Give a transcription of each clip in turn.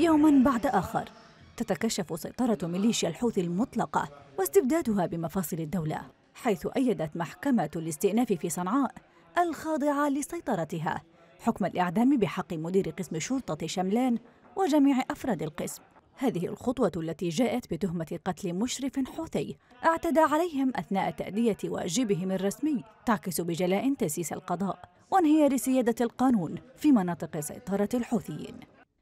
يوما بعد آخر تتكشف سيطرة ميليشيا الحوثي المطلقة واستبدادها بمفاصل الدولة حيث أيدت محكمة الاستئناف في صنعاء الخاضعة لسيطرتها حكم الإعدام بحق مدير قسم شرطة شملان وجميع أفراد القسم هذه الخطوة التي جاءت بتهمة قتل مشرف حوثي اعتدى عليهم أثناء تأدية واجبهم الرسمي تعكس بجلاء تسيس القضاء وانهيار سيادة القانون في مناطق سيطرة الحوثيين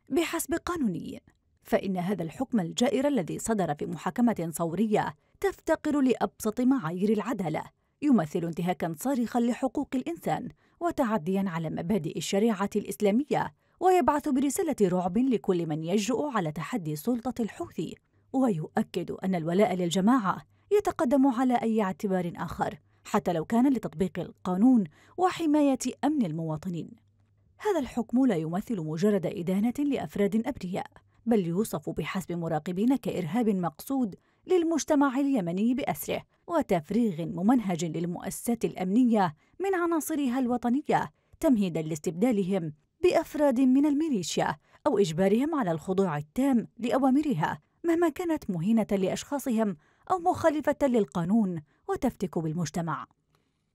بحسب قانوني فإن هذا الحكم الجائر الذي صدر في محاكمة صورية تفتقر لأبسط معايير العدالة يمثل انتهاكا صارخا لحقوق الإنسان وتعديا على مبادئ الشريعة الإسلامية ويبعث برسالة رعب لكل من يجرؤ على تحدي سلطة الحوثي ويؤكد أن الولاء للجماعة يتقدم على أي اعتبار آخر حتى لو كان لتطبيق القانون وحماية أمن المواطنين هذا الحكم لا يمثل مجرد إدانة لأفراد أبرياء بل يوصف بحسب مراقبين كإرهاب مقصود للمجتمع اليمني بأسره وتفريغ ممنهج للمؤسسات الأمنية من عناصرها الوطنية تمهيدا لاستبدالهم بأفراد من الميليشيا أو إجبارهم على الخضوع التام لأوامرها مهما كانت مهينة لأشخاصهم أو مخالفة للقانون وتفتك بالمجتمع.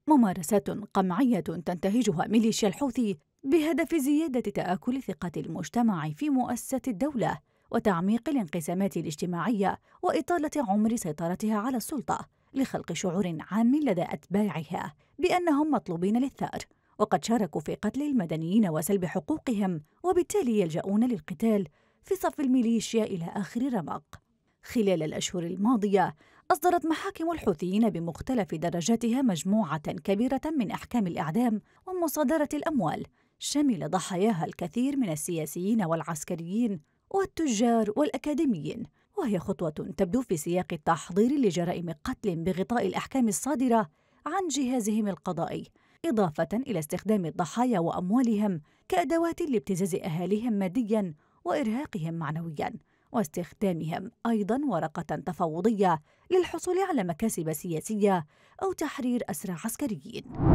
ممارسات قمعية تنتهجها ميليشيا الحوثي بهدف زيادة تآكل ثقة المجتمع في مؤسسة الدولة وتعميق الانقسامات الاجتماعية وإطالة عمر سيطرتها على السلطة لخلق شعور عام لدى أتباعها بأنهم مطلوبين للثأر وقد شاركوا في قتل المدنيين وسلب حقوقهم وبالتالي يلجؤون للقتال في صف الميليشيا إلى آخر رمق خلال الأشهر الماضية أصدرت محاكم الحوثيين بمختلف درجاتها مجموعة كبيرة من أحكام الإعدام ومصادرة الأموال شمل ضحاياها الكثير من السياسيين والعسكريين والتجار والأكاديميين وهي خطوة تبدو في سياق التحضير لجرائم قتل بغطاء الأحكام الصادرة عن جهازهم القضائي إضافة إلى استخدام الضحايا وأموالهم كأدوات لابتزاز أهاليهم مادياً وإرهاقهم معنوياً واستخدامهم أيضاً ورقة تفاوضية للحصول على مكاسب سياسية أو تحرير أسرى عسكريين